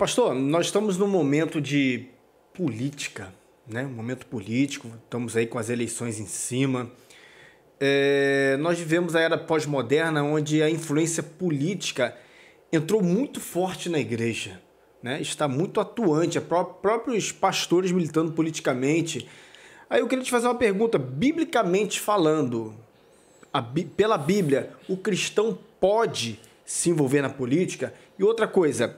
Pastor, nós estamos num momento de política, né? Um momento político, estamos aí com as eleições em cima. É, nós vivemos a era pós-moderna onde a influência política entrou muito forte na igreja, né? Está muito atuante, pró próprios pastores militando politicamente. Aí eu queria te fazer uma pergunta, biblicamente falando, bí pela Bíblia, o cristão pode se envolver na política? E outra coisa,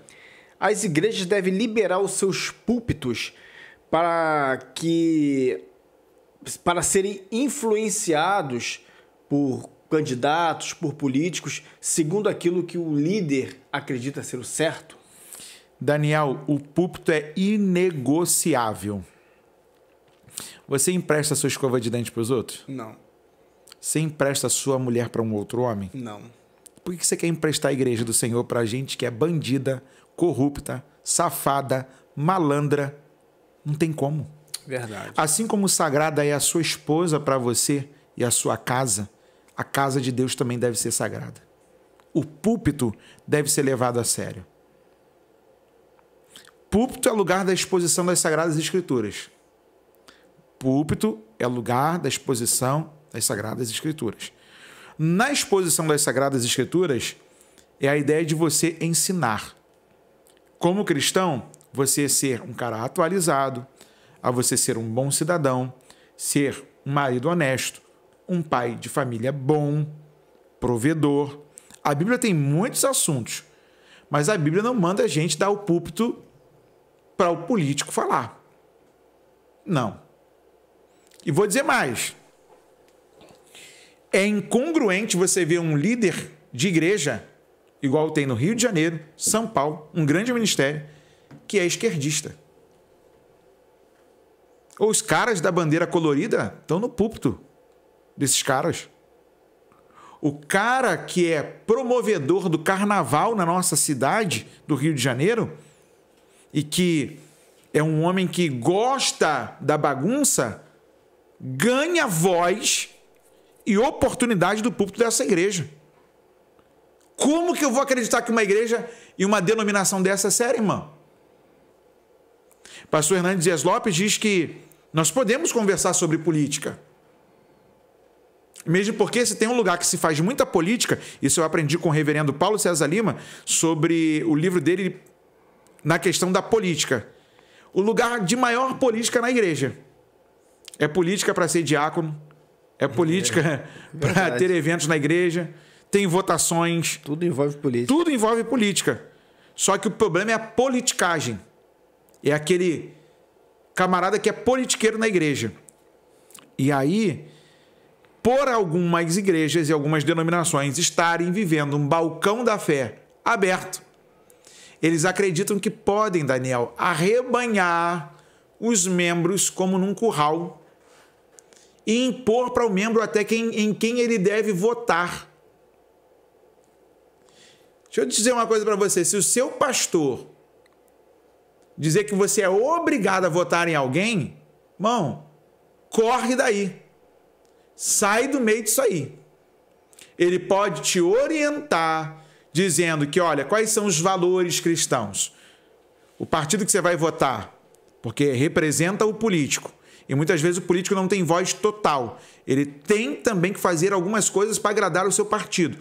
as igrejas devem liberar os seus púlpitos para que para serem influenciados por candidatos, por políticos, segundo aquilo que o líder acredita ser o certo? Daniel, o púlpito é inegociável. Você empresta sua escova de dente para os outros? Não. Você empresta sua mulher para um outro homem? Não. Por que você quer emprestar a igreja do Senhor para gente que é bandida, corrupta, safada, malandra? Não tem como. Verdade. Assim como sagrada é a sua esposa para você e a sua casa, a casa de Deus também deve ser sagrada. O púlpito deve ser levado a sério. Púlpito é lugar da exposição das sagradas escrituras. Púlpito é lugar da exposição das sagradas escrituras na exposição das Sagradas Escrituras é a ideia de você ensinar. Como cristão, você ser um cara atualizado, a você ser um bom cidadão, ser um marido honesto, um pai de família bom, provedor. A Bíblia tem muitos assuntos, mas a Bíblia não manda a gente dar o púlpito para o político falar. Não. E vou dizer mais. É incongruente você ver um líder de igreja, igual tem no Rio de Janeiro, São Paulo, um grande ministério, que é esquerdista. Ou os caras da bandeira colorida estão no púlpito desses caras. O cara que é promovedor do carnaval na nossa cidade do Rio de Janeiro e que é um homem que gosta da bagunça ganha voz e oportunidade do púlpito dessa igreja. Como que eu vou acreditar que uma igreja e uma denominação dessa é séria, irmão? Pastor Hernandes Dias Lopes diz que nós podemos conversar sobre política. Mesmo porque se tem um lugar que se faz muita política, isso eu aprendi com o reverendo Paulo César Lima, sobre o livro dele na questão da política. O lugar de maior política na igreja. É política para ser diácono, é política né? é, para ter eventos na igreja, tem votações. Tudo envolve política. Tudo envolve política. Só que o problema é a politicagem. É aquele camarada que é politiqueiro na igreja. E aí, por algumas igrejas e algumas denominações estarem vivendo um balcão da fé aberto, eles acreditam que podem, Daniel, arrebanhar os membros como num curral e impor para o membro até quem, em quem ele deve votar. Deixa eu dizer uma coisa para você: se o seu pastor dizer que você é obrigado a votar em alguém, mão, corre daí. Sai do meio disso aí. Ele pode te orientar dizendo que, olha, quais são os valores cristãos? O partido que você vai votar, porque representa o político, e muitas vezes o político não tem voz total. Ele tem também que fazer algumas coisas para agradar o seu partido.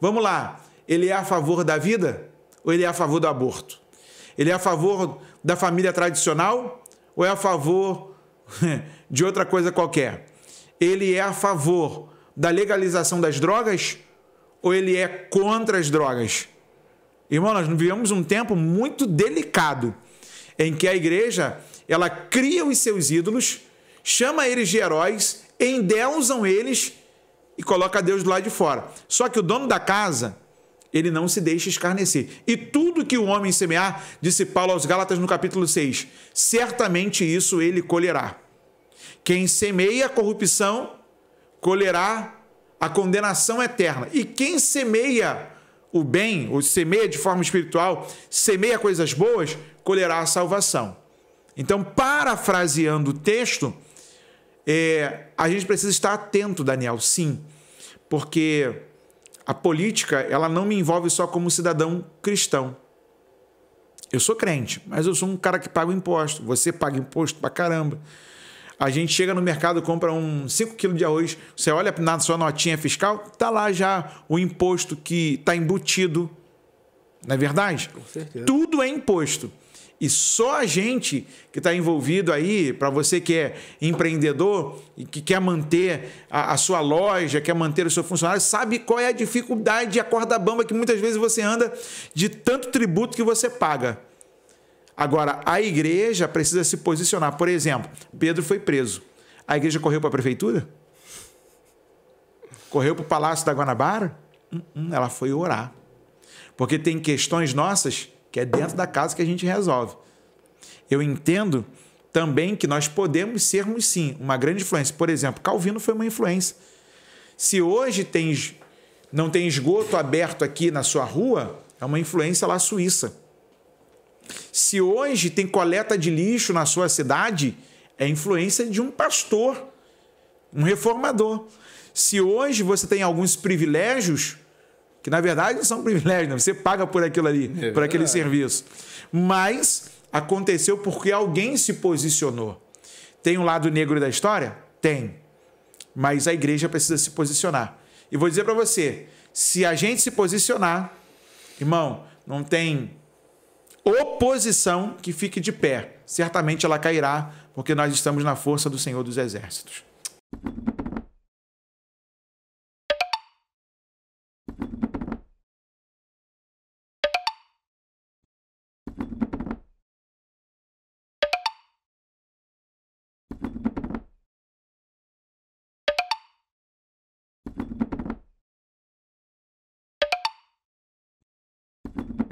Vamos lá. Ele é a favor da vida ou ele é a favor do aborto? Ele é a favor da família tradicional ou é a favor de outra coisa qualquer? Ele é a favor da legalização das drogas ou ele é contra as drogas? Irmão, nós vivemos um tempo muito delicado em que a igreja ela cria os seus ídolos, chama eles de heróis, endeusam eles e coloca Deus do lado de fora. Só que o dono da casa, ele não se deixa escarnecer. E tudo que o homem semear, disse Paulo aos Gálatas no capítulo 6, certamente isso ele colherá. Quem semeia a corrupção, colherá a condenação eterna. E quem semeia o bem, ou semeia de forma espiritual, semeia coisas boas, colherá a salvação. Então, parafraseando o texto, é, a gente precisa estar atento, Daniel, sim, porque a política ela não me envolve só como cidadão cristão. Eu sou crente, mas eu sou um cara que paga imposto. Você paga imposto pra caramba. A gente chega no mercado, compra um 5 quilos de arroz, você olha na sua notinha fiscal, tá lá já o imposto que está embutido. Não é verdade? Com certeza. Tudo é imposto. E só a gente que está envolvido aí, para você que é empreendedor e que quer manter a, a, sua loja, quer manter o seu funcionário, sabe qual é a dificuldade e a corda bamba que muitas vezes você anda de tanto tributo que você paga. Agora, a igreja precisa se posicionar. Por exemplo, Pedro foi preso. A igreja correu para a prefeitura? Correu para o Palácio da Guanabara? Hum, hum, ela foi orar. Porque tem questões nossas que é dentro da casa que a gente resolve. Eu entendo também que nós podemos sermos, sim, uma grande influência. Por exemplo, Calvino foi uma influência. Se hoje tem, não tem esgoto aberto aqui na sua rua, é uma influência lá suíça. Se hoje tem coleta de lixo na sua cidade, é influência de um pastor, um reformador. Se hoje você tem alguns privilégios, que na verdade não são privilégios, não. Né? você paga por aquilo ali, é por aquele serviço. Mas aconteceu porque alguém se posicionou. Tem um lado negro da história? Tem. Mas a igreja precisa se posicionar. E vou dizer para você, se a gente se posicionar, irmão, não tem oposição que fique de pé. Certamente ela cairá, porque nós estamos na força do Senhor dos Exércitos. you